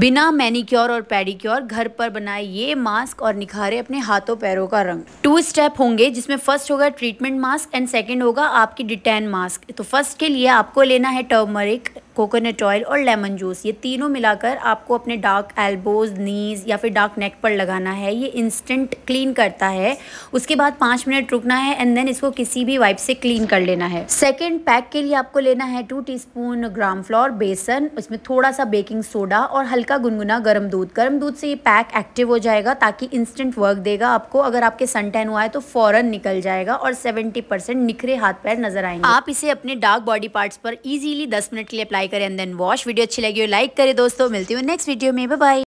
बिना मैनिक्योर और पेडिक्योर घर पर बनाए ये मास्क और निखारे अपने हाथों पैरों का रंग टू स्टेप होंगे जिसमें फर्स्ट होगा ट्रीटमेंट मास्क एंड सेकेंड होगा आपकी डिटेन मास्क तो फर्स्ट के लिए आपको लेना है टर्मरिक कोकोनट ऑयल और लेमन जूस ये तीनों मिलाकर आपको अपने डार्क एल्बोज नीज़ या फिर डार्क नेक पर लगाना है ये इंस्टेंट क्लीन करता है उसके बाद पाँच मिनट रुकना है एंड देन इसको किसी भी वाइप से क्लीन कर लेना है सेकेंड पैक के लिए आपको लेना है two teaspoon gram flour besan उसमें थोड़ा सा बेकिंग सोडा और हल्का गुनगुना गर्म दूध गर्म दूध से ये पैक एक्टिव हो जाएगा ताकि इंस्टेंट वर्क देगा आपको अगर आपके सन टैन हुआ है तो फ़ौरन निकल जाएगा और सेवेंटी परसेंट निखरे हाथ पैर नजर आएंगे आप इसे अपने डार्क बॉडी पार्ट्स पर इजीली दस मिनट के लिए अप्लाई करें एंड देन वॉश वीडियो अच्छी लगी हो लाइक करें दोस्तों मिलती हूँ नेक्स्ट वीडियो में बाय